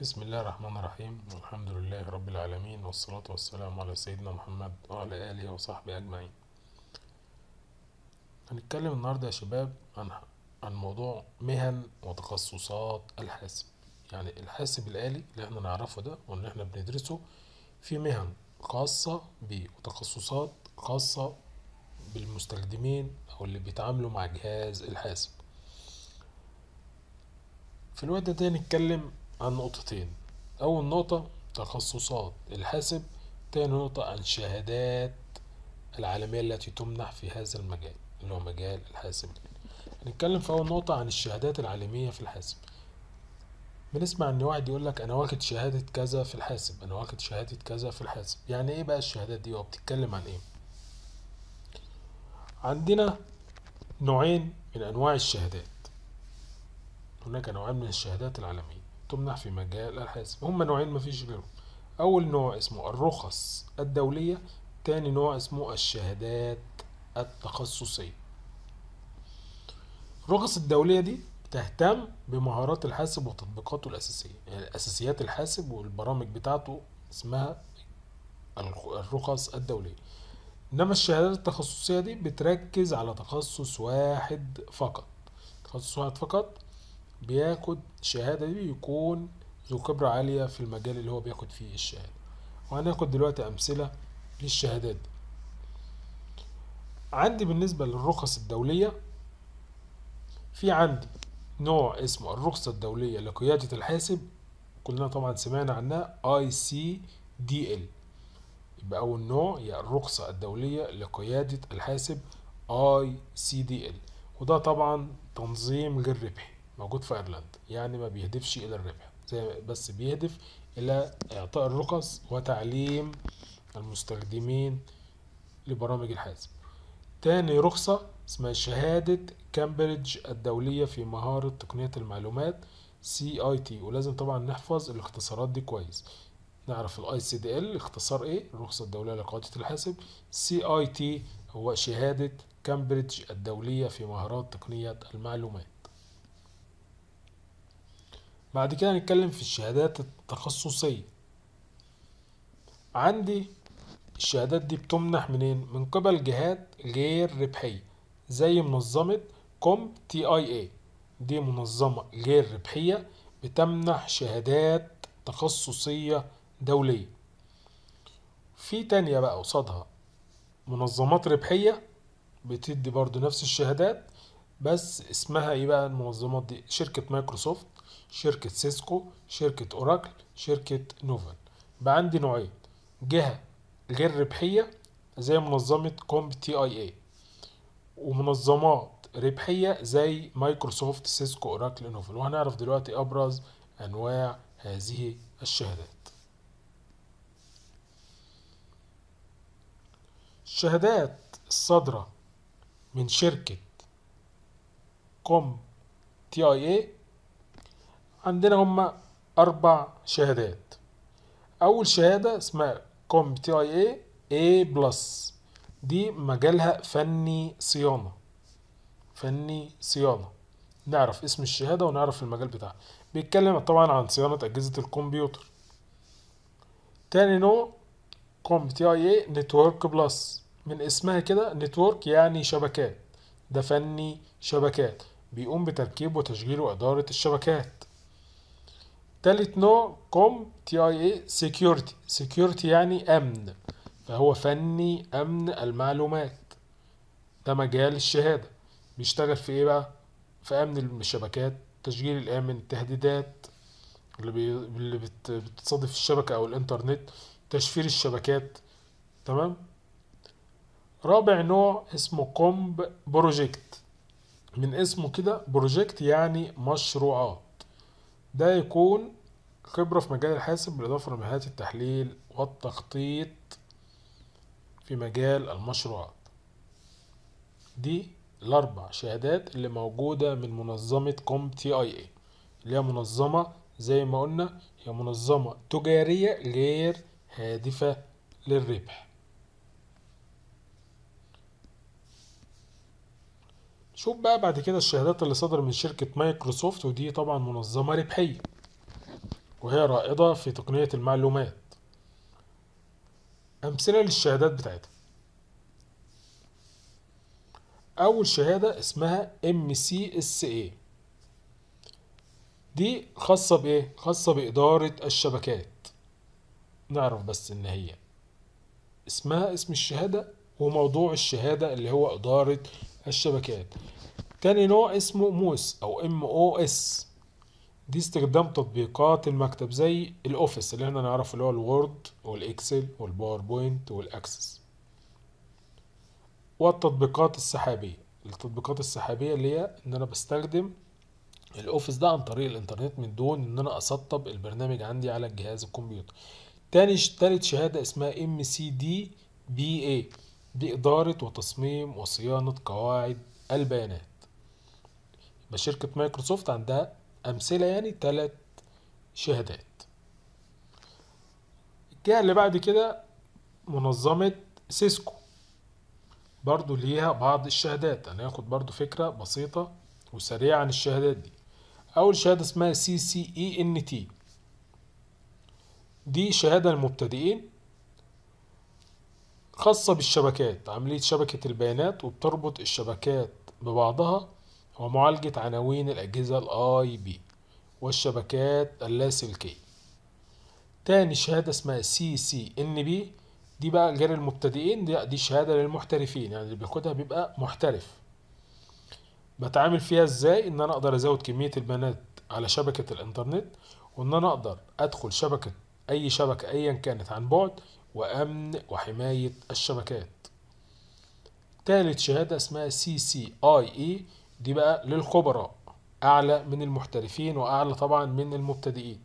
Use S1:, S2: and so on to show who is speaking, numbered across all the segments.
S1: بسم الله الرحمن الرحيم والحمد لله رب العالمين والصلاة والسلام على سيدنا محمد وعلى آله وصحبه أجمعين هنتكلم النهاردة يا شباب عن, عن موضوع مهن وتخصصات الحاسب يعني الحاسب الآلي اللي احنا نعرفه ده واللي احنا بندرسه في مهن خاصة بيه وتخصصات خاصة بالمستخدمين أو اللي بيتعاملوا مع جهاز الحاسب في الوقت ده نتكلم عن نقطتين أول نقطة تخصصات الحاسب تاني نقطة عن شهادات العالمية التي تمنح في هذا المجال اللي هو مجال الحاسب هنتكلم في أول نقطة عن الشهادات العالمية في الحاسب بنسمع ان واحد يقول لك انا واخد شهاده كذا في الحاسب انا واخد شهاده كذا في الحاسب يعني ايه بقى الشهادات دي وبتتكلم عن ايه عندنا نوعين من انواع الشهادات هناك نوعين من الشهادات العالميه تمنح في مجال الحاسب هما نوعين مفيش غيرهم أول نوع اسمه الرخص الدولية تاني نوع اسمه الشهادات التخصصية الرخص الدولية دي تهتم بمهارات الحاسب وتطبيقاته الأساسية يعني أساسيات الحاسب والبرامج بتاعته اسمها الرخص الدولية إنما الشهادات التخصصية دي بتركز على تخصص واحد فقط تخصص واحد فقط بياخد الشهادة دي يكون ذو خبرة عالية في المجال اللي هو بياخد فيه الشهادة وهناخد دلوقتي أمثلة للشهادات دي عندي بالنسبة للرخص الدولية في عندي نوع اسمه الرخصة الدولية لقيادة الحاسب كلنا طبعا سمعنا عنها اي سي دي ال يبقى أول نوع هي الرخصة الدولية لقيادة الحاسب اي سي دي ال وده طبعا تنظيم غير ربحي موجود في ايرلندا يعني ما بيهدفش الى الربح زي بس بيهدف الى اعطاء الرخص وتعليم المستخدمين لبرامج الحاسب تاني رخصة اسمها شهادة كامبريدج الدولية في مهارة تقنية المعلومات سي اي تي ولازم طبعا نحفظ الاختصارات دي كويس نعرف الاي سي دي ال اختصار ايه الرخصة الدولية لقاعدة الحاسب سي اي تي هو شهادة كامبريدج الدولية في مهارات تقنية المعلومات بعد كده هنتكلم في الشهادات التخصصية عندي الشهادات دي بتمنح منين من قبل جهات غير ربحية زي منظمة كوم تي اي اي دي منظمة غير ربحية بتمنح شهادات تخصصية دولية في تانية بقى قصادها منظمات ربحية بتدي برضو نفس الشهادات بس اسمها ايه بقى المنظمات دي شركة مايكروسوفت شركة سيسكو شركة أوراكل شركة نوفل بقى عندي نوعين جهة غير ربحية زي منظمة كومب تي اي اي ومنظمات ربحية زي مايكروسوفت سيسكو أوراكل نوفل وهنعرف دلوقتي أبرز أنواع هذه الشهادات الشهادات الصادرة من شركة كوم تي اي اي عندنا هما أربع شهادات أول شهادة اسمها كوم تي اي اي بلس دي مجالها فني صيانة فني صيانة نعرف اسم الشهادة ونعرف المجال بتاعها بيتكلم طبعا عن صيانة أجهزة الكمبيوتر تاني نوع كوم تي اي اي نتورك بلس من اسمها كده نتورك يعني شبكات ده فني شبكات بيقوم بتركيب وتشغيل وإدارة الشبكات تالت نوع كوم تي اي اي سيكيورتي سيكيورتي يعني امن فهو فني امن المعلومات ده مجال الشهادة بيشتغل في ايه بقى في امن الشبكات تشغيل الامن التهديدات اللي, بي... اللي بت... بتصادف الشبكة او الانترنت تشفير الشبكات تمام رابع نوع اسمه كومب بروجكت من اسمه كده بروجكت يعني مشروعات ده يكون خبرة في مجال الحاسب بالإضافة لمهارات التحليل والتخطيط في مجال المشروعات دي الأربع شهادات اللي موجودة من منظمة كوم تي اي اي اللي هي منظمة زي ما قلنا هي منظمة تجارية غير هادفة للربح شوف بقى بعد كده الشهادات اللي صدر من شركة مايكروسوفت ودي طبعا منظمة ربحية وهي رائدة في تقنية المعلومات أمثلة للشهادات بتاعتها أول شهادة اسمها MCSA دي خاصة بإيه؟ خاصة بإدارة الشبكات نعرف بس إن هي اسمها اسم الشهادة وموضوع الشهادة اللي هو إدارة الشبكات تاني نوع اسمه موس أو MOS دي استخدام تطبيقات المكتب زي الاوفيس اللي احنا نعرفه اللي هو الوورد والاكسل والباوربوينت والاكسس والتطبيقات السحابيه التطبيقات السحابيه اللي هي ان انا بستخدم الاوفيس ده عن طريق الانترنت من دون ان انا اسطب البرنامج عندي على الجهاز الكمبيوتر تاني تالت شهاده اسمها ام سي دي بي اي دي اداره وتصميم وصيانه قواعد البيانات يبقى شركه مايكروسوفت عندها أمثلة يعني تلات شهادات الجهة اللي بعد كده منظمة سيسكو برضو ليها بعض الشهادات هناخد برضو فكرة بسيطة وسريعة عن الشهادات دي أول شهادة اسمها سي سي اي ان تي دي شهادة للمبتدئين خاصة بالشبكات عملية شبكة البيانات وبتربط الشبكات ببعضها ومعالجة عناوين الأجهزة الاي بي والشبكات اللاسلكية تاني شهادة اسمها سي سي ان بي دي بقى غير المبتدئين دي, دي شهادة للمحترفين يعني اللي بياخدها بيبقى محترف بتعامل فيها ازاي ان انا اقدر ازود كمية البيانات على شبكة الانترنت وان انا اقدر ادخل شبكة اي شبكة ايا كانت عن بعد وامن وحماية الشبكات تالت شهادة اسمها سي سي اي اي دي بقى للخبراء اعلى من المحترفين واعلى طبعا من المبتدئين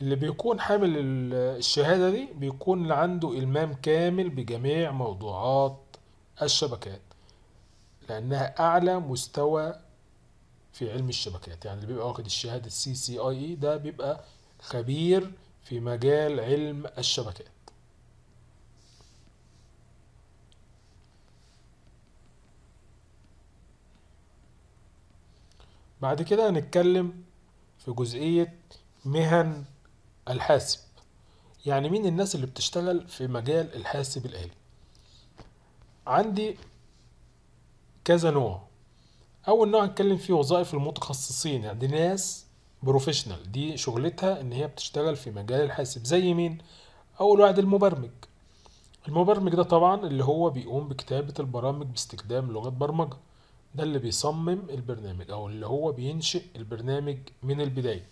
S1: اللي بيكون حامل الشهادة دي بيكون عنده إلمام كامل بجميع موضوعات الشبكات لأنها أعلى مستوى في علم الشبكات يعني اللي بيبقى واخد الشهادة السي سي اي ده بيبقى خبير في مجال علم الشبكات بعد كده هنتكلم في جزئية مهن الحاسب يعني مين الناس اللي بتشتغل في مجال الحاسب الآلي عندي كذا نوع أول نوع هنتكلم فيه وظائف المتخصصين يعني دي ناس بروفيشنال دي شغلتها إن هي بتشتغل في مجال الحاسب زي مين أول واحد المبرمج المبرمج ده طبعا اللي هو بيقوم بكتابة البرامج باستخدام لغة برمجة ده اللي بيصمم البرنامج او اللي هو بينشئ البرنامج من البداية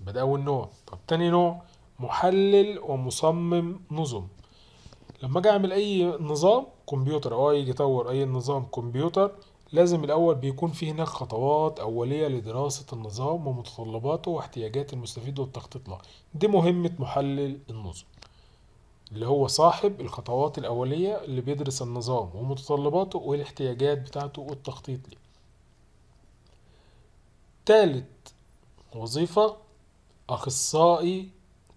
S1: يبقى ده اول نوع طب تاني نوع محلل ومصمم نظم لما اجي اعمل اي نظام كمبيوتر او اي يطور اي نظام كمبيوتر لازم الاول بيكون في هناك خطوات اوليه لدراسه النظام ومتطلباته واحتياجات المستفيد والتخطيط له دي مهمه محلل النظم اللي هو صاحب الخطوات الأولية اللي بيدرس النظام ومتطلباته والاحتياجات بتاعته والتخطيط ليه تالت وظيفة أخصائي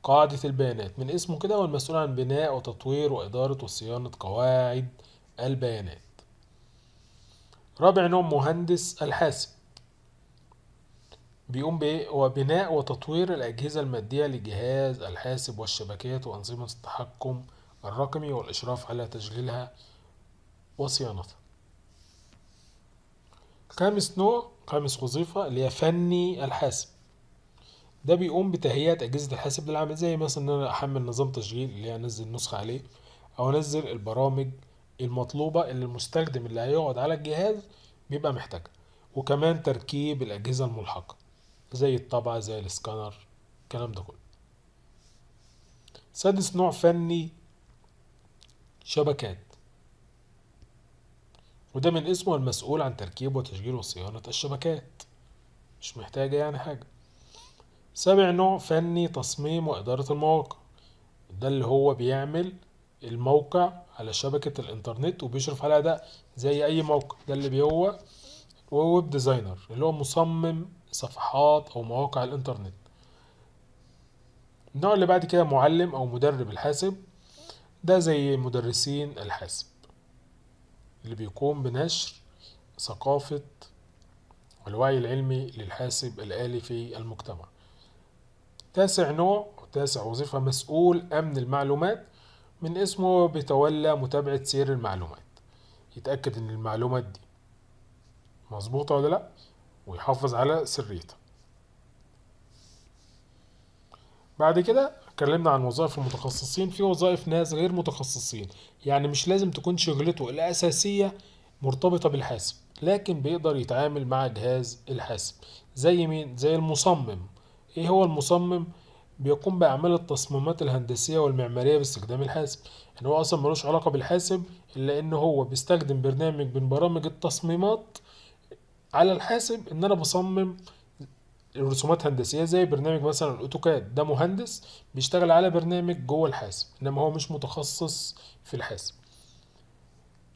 S1: قاعدة البيانات من اسمه كده هو المسؤول عن بناء وتطوير وإدارة وصيانة قواعد البيانات رابع نوع مهندس الحاسب بيقوم بايه هو بناء وتطوير الاجهزه الماديه لجهاز الحاسب والشبكات وانظمه التحكم الرقمي والاشراف على تشغيلها وصيانتها خامس نوع خامس وظيفه اللي هي فني الحاسب ده بيقوم بتهيئه اجهزه الحاسب للعمل زي مثلا ان انا احمل نظام تشغيل اللي انزل نسخه عليه او انزل البرامج المطلوبه اللي المستخدم اللي هيقعد على الجهاز بيبقى محتاجها وكمان تركيب الاجهزه الملحقه زي الطبعة زي السكانر الكلام ده كله سادس نوع فني شبكات وده من اسمه المسؤول عن تركيب وتشغيل وصيانة الشبكات مش محتاجة يعني حاجة سابع نوع فني تصميم وإدارة المواقع ده اللي هو بيعمل الموقع على شبكة الإنترنت وبيشرف على ده زي أي موقع ده اللي هو وويب ديزاينر اللي هو مصمم صفحات او مواقع الانترنت النوع اللي بعد كده معلم او مدرب الحاسب ده زي مدرسين الحاسب اللي بيقوم بنشر ثقافة والوعي العلمي للحاسب الآلي في المجتمع تاسع نوع تاسع وظيفة مسؤول أمن المعلومات من اسمه بيتولى متابعة سير المعلومات يتأكد إن المعلومات دي مظبوطة ولا لأ ويحافظ على سريتها بعد كده اتكلمنا عن وظائف المتخصصين في وظائف ناس غير متخصصين يعني مش لازم تكون شغلته الأساسية مرتبطة بالحاسب لكن بيقدر يتعامل مع جهاز الحاسب زي مين زي المصمم ايه هو المصمم بيقوم بأعمال التصميمات الهندسية والمعمارية باستخدام الحاسب يعني هو أصلا ملوش علاقة بالحاسب إلا إن هو بيستخدم برنامج من برامج التصميمات على الحاسب ان انا بصمم رسومات هندسيه زي برنامج مثلا الاوتوكاد ده مهندس بيشتغل على برنامج جوه الحاسب انما هو مش متخصص في الحاسب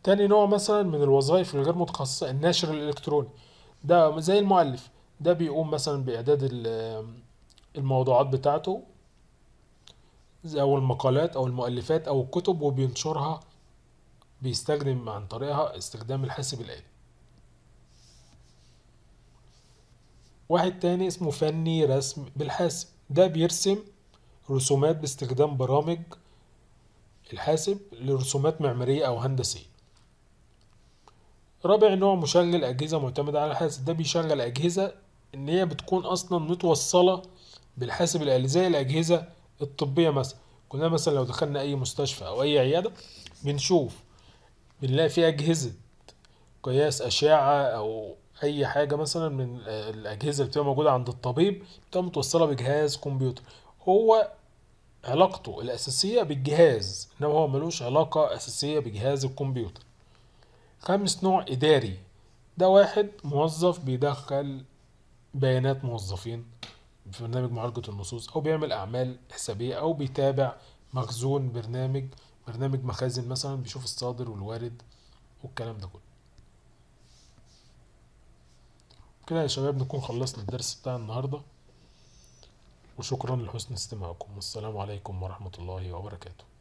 S1: تاني نوع مثلا من الوظائف الغير متخصصه الناشر الالكتروني ده زي المؤلف ده بيقوم مثلا باعداد الموضوعات بتاعته او المقالات او المؤلفات او الكتب وبينشرها بيستخدم عن طريقها استخدام الحاسب الآلي واحد تاني اسمه فني رسم بالحاسب ده بيرسم رسومات باستخدام برامج الحاسب لرسومات معمارية أو هندسية رابع نوع مشغل أجهزة معتمدة على الحاسب ده بيشغل أجهزة إن هي بتكون أصلا متوصلة بالحاسب الآلي زي الأجهزة الطبية مثلا كنا مثلا لو دخلنا أي مستشفى أو أي عيادة بنشوف بنلاقي في أجهزة قياس أشعة أو اي حاجه مثلا من الاجهزه اللي بتبقى موجوده عند الطبيب بتبقى متوصله بجهاز كمبيوتر هو علاقته الاساسيه بالجهاز انما هو ملوش علاقه اساسيه بجهاز الكمبيوتر خامس نوع اداري ده واحد موظف بيدخل بيانات موظفين في برنامج معالجة النصوص أو بيعمل أعمال حسابية أو بيتابع مخزون برنامج برنامج مخازن مثلا بيشوف الصادر والوارد والكلام ده كله كده يا شباب نكون خلصنا الدرس بتاع النهارده وشكرا لحسن استماعكم والسلام عليكم ورحمة الله وبركاته